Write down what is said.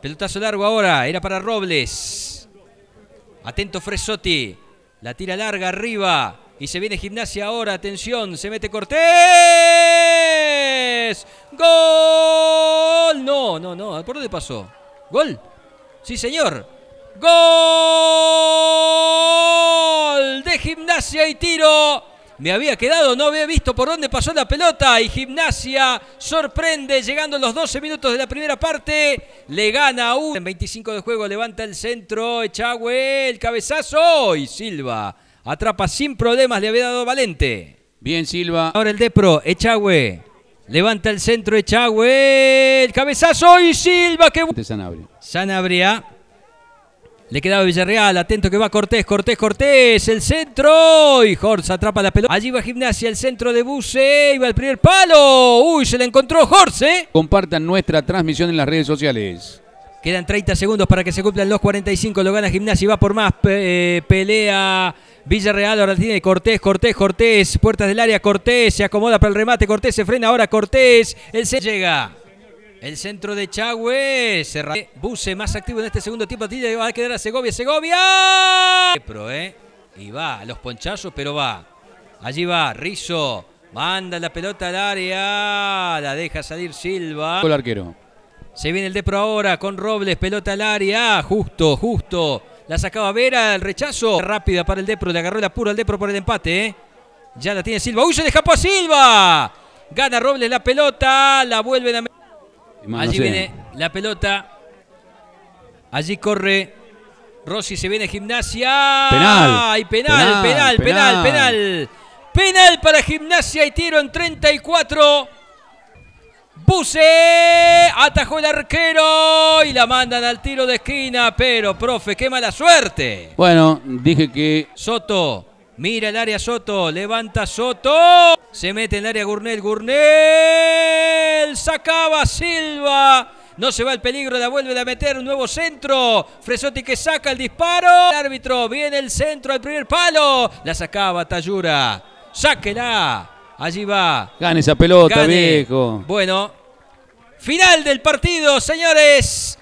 Pelotazo largo ahora, era para Robles. Atento Fresotti. La tira larga arriba. Y se viene gimnasia ahora. Atención, se mete Cortés. ¡Gol! No, no, no. ¿Por dónde pasó? ¿Gol? Sí, señor. ¡Gol! De gimnasia y tiro me había quedado, no había visto por dónde pasó la pelota y Gimnasia sorprende, llegando a los 12 minutos de la primera parte, le gana un... En 25 de juego levanta el centro, Echagüe, el cabezazo y Silva atrapa sin problemas, le había dado Valente. Bien Silva. Ahora el Depro, Echagüe, levanta el centro, Echagüe, el cabezazo y Silva que... Sanabria. Sanabria. Le quedaba Villarreal, atento que va Cortés, Cortés, Cortés, el centro. Y Jorge atrapa la pelota. Allí va Gimnasia, el centro de Buse, iba el primer palo. Uy, se le encontró Jorge. ¿eh? Compartan nuestra transmisión en las redes sociales. Quedan 30 segundos para que se cumplan los 45. Lo gana Gimnasia y va por más. Eh, pelea Villarreal. Ahora tiene Cortés, Cortés, Cortés. Puertas del área, Cortés. Se acomoda para el remate. Cortés se frena ahora. Cortés. El se llega. El centro de Chagüe. Buse más activo en este segundo tiempo. va a quedar a Segovia. ¡Segovia! Depro, ¿eh? Y va los ponchazos, pero va. Allí va Rizo. Manda la pelota al área. La deja salir Silva. El arquero. Se viene el Depro ahora con Robles. Pelota al área. Justo, justo. La sacaba Vera. El rechazo. Rápida para el Depro. Le agarró el apuro al Depro por el empate. Eh. Ya la tiene Silva. ¡Uy! Se le escapó a Silva. Gana Robles la pelota. La vuelve a. Allí viene la pelota. Allí corre Rossi, se viene gimnasia. Penal. penal, penal, penal, penal, penal. para gimnasia y tiro en 34. Buse atajó el arquero y la mandan al tiro de esquina, pero profe, qué mala suerte. Bueno, dije que Soto mira el área Soto, levanta Soto, se mete en el área Gurnel, Gurnel sacaba Silva. No se va el peligro, la vuelve a meter un nuevo centro. Fresotti que saca el disparo. El árbitro viene el centro al primer palo. La sacaba Tayura. Sáquela. Allí va. Gane esa pelota, viejo. Bueno, final del partido, señores.